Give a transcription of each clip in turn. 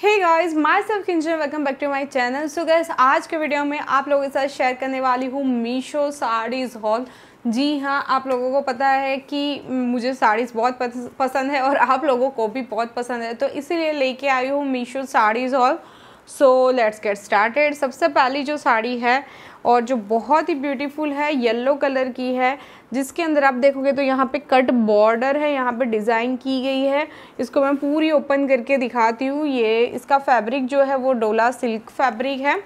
hey guys myself Kinjan welcome back to my channel so guys आज के video में आप लोगों के साथ शेयर करने वाली हूँ मीशो साड़ीज़ हॉल जी हाँ आप लोगों को पता है कि मुझे साड़ीज़ बहुत पसंद है और आप लोगों को भी बहुत पसंद है तो इसीलिए लेके आई हूँ Meesho saris haul so let's get started सबसे पहली जो साड़ी है और जो बहुत ही ब्यूटीफुल है येलो कलर की है जिसके अंदर आप देखोगे तो यहाँ पे कट बॉर्डर है यहाँ पे डिज़ाइन की गई है इसको मैं पूरी ओपन करके दिखाती हूँ ये इसका फैब्रिक जो है वो डोला सिल्क फैब्रिक है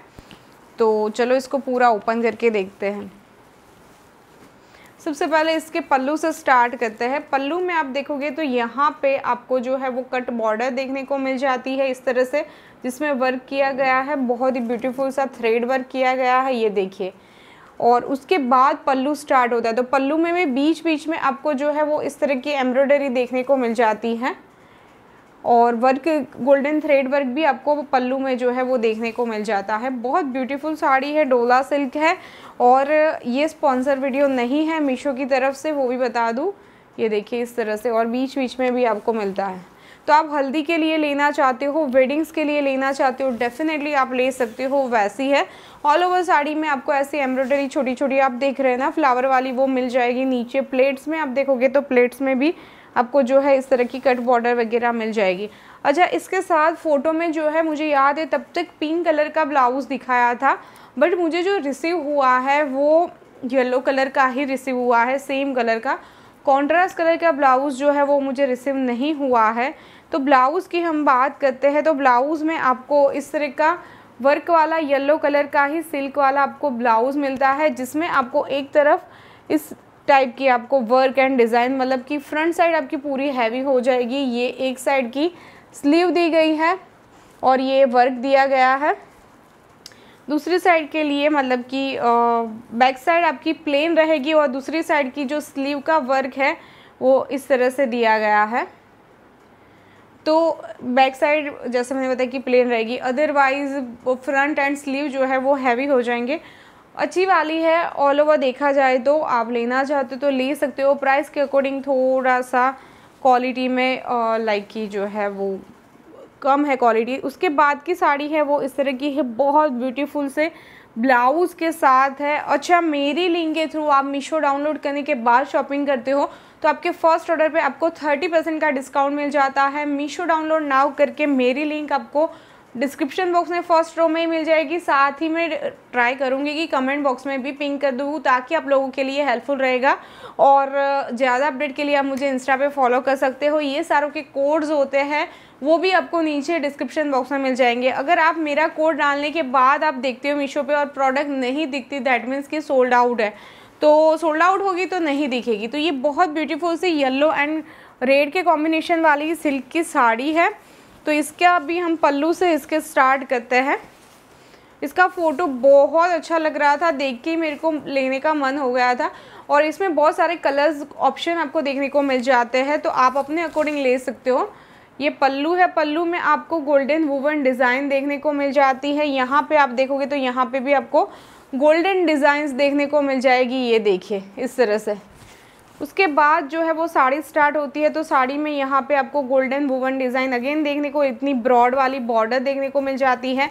तो चलो इसको पूरा ओपन करके देखते हैं सबसे पहले इसके पल्लू से स्टार्ट करते हैं पल्लू में आप देखोगे तो यहाँ पे आपको जो है वो कट बॉर्डर देखने को मिल जाती है इस तरह से जिसमें वर्क किया गया है बहुत ही ब्यूटीफुल सा थ्रेड वर्क किया गया है ये देखिए और उसके बाद पल्लू स्टार्ट होता है तो पल्लू में भी बीच बीच में आपको जो है वो इस तरह की एम्ब्रॉयडरी देखने को मिल जाती है और वर्क गोल्डन थ्रेड वर्क भी आपको पल्लू में जो है वो देखने को मिल जाता है बहुत ब्यूटीफुल साड़ी है डोला सिल्क है और ये स्पॉन्सर वीडियो नहीं है मीशो की तरफ से वो भी बता दूँ ये देखिए इस तरह से और बीच बीच में भी आपको मिलता है तो आप हल्दी के लिए लेना चाहते हो वेडिंग्स के लिए लेना चाहते हो डेफिनेटली आप ले सकते हो वैसी है ऑल ओवर साड़ी में आपको ऐसी एम्ब्रॉयडरी छोटी छोटी आप देख रहे हैं ना फ्लावर वाली वो मिल जाएगी नीचे प्लेट्स में आप देखोगे तो प्लेट्स में भी आपको जो है इस तरह की कट बॉर्डर वगैरह मिल जाएगी अच्छा इसके साथ फ़ोटो में जो है मुझे याद है तब तक पिंक कलर का ब्लाउज़ दिखाया था बट मुझे जो रिसीव हुआ है वो येलो कलर का ही रिसीव हुआ है सेम कलर का कॉन्ट्रास्ट कलर का ब्लाउज़ जो है वो मुझे रिसीव नहीं हुआ है तो ब्लाउज़ की हम बात करते हैं तो ब्लाउज़ में आपको इस तरह का वर्क वाला येलो कलर का ही सिल्क वाला आपको ब्लाउज़ मिलता है जिसमें आपको एक तरफ इस टाइप की आपको वर्क एंड डिज़ाइन मतलब कि फ्रंट साइड आपकी पूरी हैवी हो जाएगी ये एक साइड की स्लीव दी गई है और ये वर्क दिया गया है दूसरी साइड के लिए मतलब कि बैक साइड आपकी प्लेन रहेगी और दूसरी साइड की जो स्लीव का वर्क है वो इस तरह से दिया गया है तो बैक साइड जैसे मैंने बताया कि प्लेन रहेगी अदरवाइज़ फ्रंट एंड स्लीव जो है वो हैवी हो जाएंगे अच्छी वाली है ऑल ओवर देखा जाए तो आप लेना चाहते तो ले सकते हो प्राइस के अकॉर्डिंग थोड़ा सा क्वालिटी में लाइक की जो है वो कम है क्वालिटी उसके बाद की साड़ी है वो इस तरह की है बहुत ब्यूटीफुल से ब्लाउज़ के साथ है अच्छा मेरी लिंक के थ्रू आप मीशो डाउनलोड करने के बाद शॉपिंग करते हो तो आपके फर्स्ट ऑर्डर पे आपको 30 परसेंट का डिस्काउंट मिल जाता है मीशो डाउनलोड नाउ करके मेरी लिंक आपको डिस्क्रिप्शन बॉक्स में फर्स्ट रो में ही मिल जाएगी साथ ही मैं ट्राई करूँगी कि कमेंट बॉक्स में भी पिंक कर दूँ ताकि आप लोगों के लिए हेल्पफुल रहेगा और ज़्यादा अपडेट के लिए आप मुझे इंस्टा पे फॉलो कर सकते हो ये सारों के कोड्स होते हैं वो भी आपको नीचे डिस्क्रिप्शन बॉक्स में मिल जाएंगे अगर आप मेरा कोड डालने के बाद आप देखते हो मीशो पर और प्रोडक्ट नहीं दिखती दैट मीन्स कि सोल्ड आउट है तो सोल्ड आउट होगी तो नहीं दिखेगी तो ये बहुत ब्यूटीफुल सी येल्लो एंड रेड के कॉम्बिनेशन वाली सिल्क की साड़ी है तो इसका अभी हम पल्लू से इसके स्टार्ट करते हैं इसका फ़ोटो बहुत अच्छा लग रहा था देख के मेरे को लेने का मन हो गया था और इसमें बहुत सारे कलर्स ऑप्शन आपको देखने को मिल जाते हैं तो आप अपने अकॉर्डिंग ले सकते हो ये पल्लू है पल्लू में आपको गोल्डन वुवन डिज़ाइन देखने को मिल जाती है यहाँ पे आप देखोगे तो यहाँ पे भी आपको गोल्डन डिज़ाइंस देखने को मिल जाएगी ये देखिए इस तरह से उसके बाद जो है वो साड़ी स्टार्ट होती है तो साड़ी में यहाँ पे आपको गोल्डन वुवन डिज़ाइन अगेन देखने को इतनी ब्रॉड वाली बॉर्डर देखने को मिल जाती है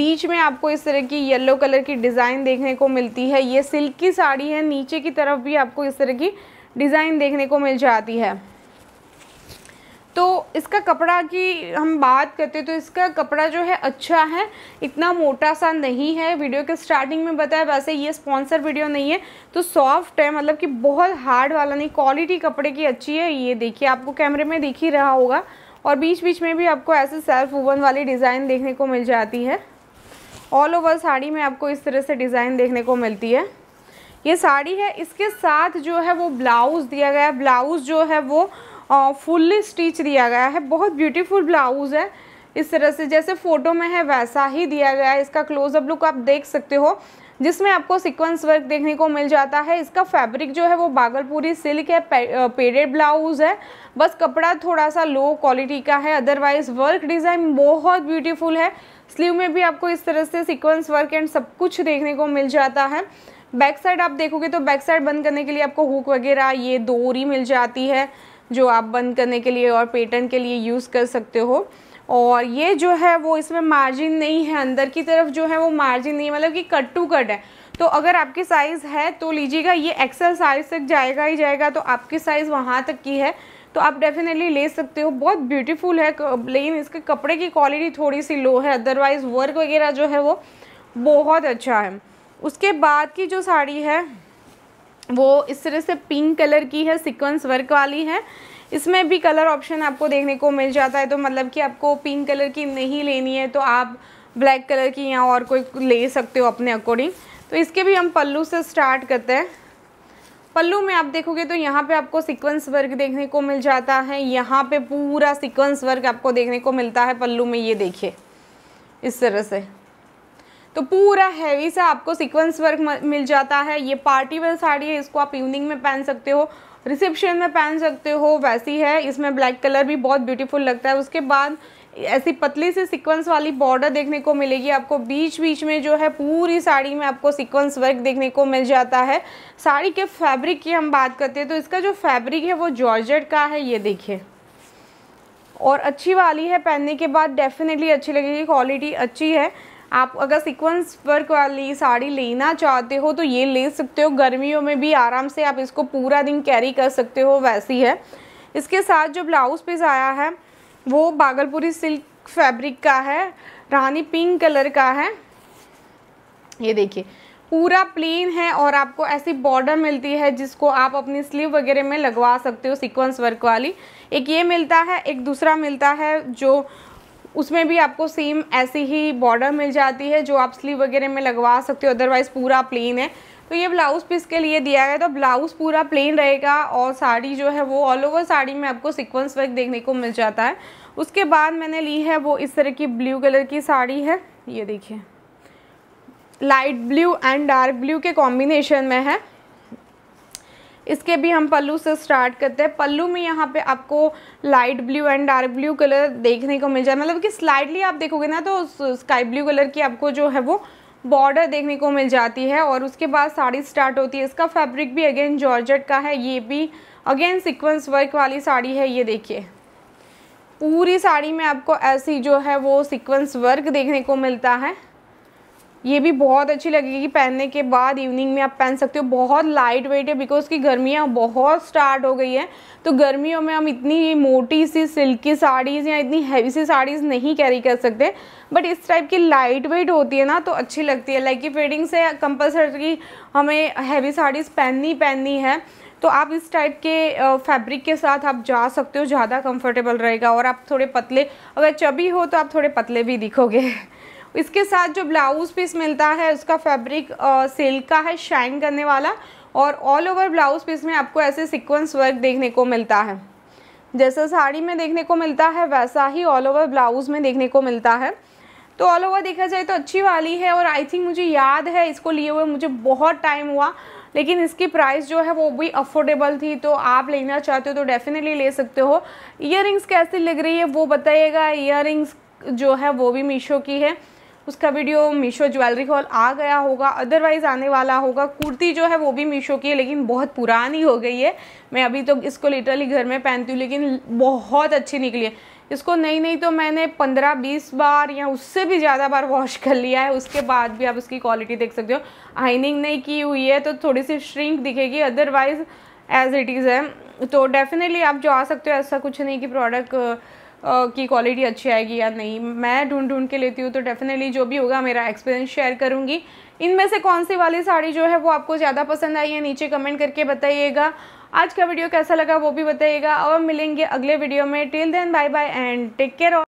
बीच में आपको इस तरह की येलो कलर की डिज़ाइन देखने को मिलती है ये सिल्क की साड़ी है नीचे की तरफ भी आपको इस तरह की डिज़ाइन देखने को मिल जाती है तो इसका कपड़ा की हम बात करते तो इसका कपड़ा जो है अच्छा है इतना मोटा सा नहीं है वीडियो के स्टार्टिंग में बताया वैसे ये स्पॉन्सर वीडियो नहीं है तो सॉफ्ट है मतलब कि बहुत हार्ड वाला नहीं क्वालिटी कपड़े की अच्छी है ये देखिए आपको कैमरे में दिख ही रहा होगा और बीच बीच में भी आपको ऐसे सेल्फ ओवन वाली डिज़ाइन देखने को मिल जाती है ऑल ओवर साड़ी में आपको इस तरह से डिज़ाइन देखने को मिलती है ये साड़ी है इसके साथ जो है वो ब्लाउज़ दिया गया है ब्लाउज़ जो है वो फुल्ली स्टिच दिया गया है बहुत ब्यूटीफुल ब्लाउज़ है इस तरह से जैसे फ़ोटो में है वैसा ही दिया गया है इसका क्लोजअप लुक आप देख सकते हो जिसमें आपको सीक्वेंस वर्क देखने को मिल जाता है इसका फैब्रिक जो है वो बागलपुरी सिल्क है पेडेड ब्लाउज़ है बस कपड़ा थोड़ा सा लो क्वालिटी का है अदरवाइज़ वर्क डिज़ाइन बहुत ब्यूटीफुल है स्लीव में भी आपको इस तरह से सीक्वेंस वर्क एंड सब कुछ देखने को मिल जाता है बैक साइड आप देखोगे तो बैक साइड बंद करने के लिए आपको हुक वगैरह ये दोरी मिल जाती है जो आप बंद करने के लिए और पेटर्न के लिए यूज़ कर सकते हो और ये जो है वो इसमें मार्जिन नहीं है अंदर की तरफ जो है वो मार्जिन नहीं है मतलब कि कट टू कट है तो अगर आपकी साइज़ है तो लीजिएगा ये एक्सेल साइज़ तक जाएगा ही जाएगा तो आपकी साइज़ वहाँ तक की है तो आप डेफिनेटली ले सकते हो बहुत ब्यूटीफुल है लेकिन इसके कपड़े की क्वालिटी थोड़ी सी लो है अदरवाइज़ वर्क वगैरह जो है वो बहुत अच्छा है उसके बाद की जो साड़ी है वो इस तरह से पिंक कलर की है सिक्वेंस वर्क वाली है इसमें भी कलर ऑप्शन आपको देखने को मिल जाता है तो मतलब कि आपको पिंक कलर की नहीं लेनी है तो आप ब्लैक कलर की या और कोई ले सकते हो अपने अकॉर्डिंग तो इसके भी हम पल्लू से स्टार्ट करते हैं पल्लू में आप देखोगे तो यहाँ पे आपको सीक्वेंस वर्क देखने को मिल जाता है यहाँ पे पूरा सीक्वेंस वर्क आपको देखने को मिलता है पल्लू में ये देखिए इस तरह से तो पूरा हैवी सा आपको सीक्वेंस वर्क मिल जाता है ये पार्टी वेयर साड़ी है इसको आप इवनिंग में पहन सकते हो रिसेप्शन में पहन सकते हो वैसी है इसमें ब्लैक कलर भी बहुत ब्यूटीफुल लगता है उसके बाद ऐसी पतली सी सीक्वेंस वाली बॉर्डर देखने को मिलेगी आपको बीच बीच में जो है पूरी साड़ी में आपको सीक्वेंस वर्क देखने को मिल जाता है साड़ी के फैब्रिक की हम बात करते हैं तो इसका जो फैब्रिक है वो जॉर्जेट का है ये देखिए और अच्छी वाली है पहनने के बाद डेफिनेटली अच्छी लगेगी क्वालिटी अच्छी है आप अगर सीक्वेंस वर्क वाली साड़ी लेना चाहते हो तो ये ले सकते हो गर्मियों में भी आराम से आप इसको पूरा दिन कैरी कर सकते हो वैसी है इसके साथ जो ब्लाउज़ पीस आया है वो बागलपुरी सिल्क फैब्रिक का है रानी पिंक कलर का है ये देखिए पूरा प्लेन है और आपको ऐसी बॉर्डर मिलती है जिसको आप अपनी स्लीव वगैरह में लगवा सकते हो सीक्वेंस वर्क वाली एक ये मिलता है एक दूसरा मिलता है जो उसमें भी आपको सेम ऐसी ही बॉर्डर मिल जाती है जो आप स्लीव वगैरह में लगवा सकते हो अदरवाइज़ पूरा प्लेन है तो ये ब्लाउज़ पीस के लिए दिया गया तो ब्लाउज़ पूरा प्लेन रहेगा और साड़ी जो है वो ऑल ओवर साड़ी में आपको सिक्वेंस वर्क देखने को मिल जाता है उसके बाद मैंने ली है वो इस तरह की ब्लू कलर की साड़ी है ये देखिए light blue and dark blue के कॉम्बिनेशन में है इसके भी हम पल्लू से स्टार्ट करते हैं पल्लू में यहाँ पे आपको light blue and dark blue colour देखने को मिल जाए मतलब कि स्लाइडली आप देखोगे ना तो स्काई ब्लू कलर की आपको जो है वो बॉर्डर देखने को मिल जाती है और उसके बाद साड़ी स्टार्ट होती है इसका फैब्रिक भी अगेन जॉर्जेट का है ये भी अगेन सिक्वेंस वर्क वाली साड़ी है ये देखिए पूरी साड़ी में आपको ऐसी जो है वो सिक्वेंस वर्क देखने को मिलता है ये भी बहुत अच्छी लगेगी पहनने के बाद इवनिंग में आप पहन सकते हो बहुत लाइट वेट है बिकॉज की गर्मियाँ बहुत स्टार्ट हो गई है तो गर्मियों में हम इतनी मोटी सी सिल्की साड़ीज़ या इतनी हैवी सी साड़ीज़ नहीं कैरी कर सकते बट इस टाइप की लाइट वेट होती है ना तो अच्छी लगती है लाइक कि फिटिंग से कंपल्सरी हमें हैवी साड़ीज़ पहननी पहननी है तो आप इस टाइप के फैब्रिक के साथ आप जा सकते हो ज़्यादा कंफर्टेबल रहेगा और आप थोड़े पतले अगर चबी हो तो आप थोड़े पतले भी दिखोगे इसके साथ जो ब्लाउज़ पीस मिलता है उसका फैब्रिक सिल्क का है शाइन करने वाला और ऑल ओवर ब्लाउज़ पीस में आपको ऐसे सिक्वेंस वर्क देखने को मिलता है जैसा साड़ी में देखने को मिलता है वैसा ही ऑल ओवर ब्लाउज़ में देखने को मिलता है तो ऑल ओवर देखा जाए तो अच्छी वाली है और आई थिंक मुझे याद है इसको लिए हुए मुझे बहुत टाइम हुआ लेकिन इसकी प्राइस जो है वो भी अफोर्डेबल थी तो आप लेना चाहते हो तो डेफिनेटली ले सकते हो ईयर कैसी लग रही है वो बताइएगा ईयर जो है वो भी मीशो की है उसका वीडियो मीशो ज्वेलरी हॉल आ गया होगा अदरवाइज़ आने वाला होगा कुर्ती जो है वो भी मीशो की है लेकिन बहुत पुरानी हो गई है मैं अभी तो इसको लिटरली घर में पहनती हूँ लेकिन बहुत अच्छी निकली है इसको नहीं नहीं तो मैंने पंद्रह बीस बार या उससे भी ज़्यादा बार वॉश कर लिया है उसके बाद भी आप उसकी क्वालिटी देख सकते हो आइनिंग नहीं की हुई है तो थोड़ी सी श्रिंक दिखेगी अदरवाइज़ एज इट इज़ है तो डेफिनेटली आप जो आ सकते हो ऐसा कुछ नहीं कि प्रोडक्ट की क्वालिटी अच्छी आएगी या नहीं मैं ढूंढ ढूंढ के लेती हूँ तो डेफिनेटली जो भी होगा मेरा एक्सपीरियंस शेयर करूँगी इनमें से कौन सी वाली साड़ी जो है वो आपको ज़्यादा पसंद आई है नीचे कमेंट करके बताइएगा आज का वीडियो कैसा लगा वो भी बताइएगा और मिलेंगे अगले वीडियो में till then bye bye and take care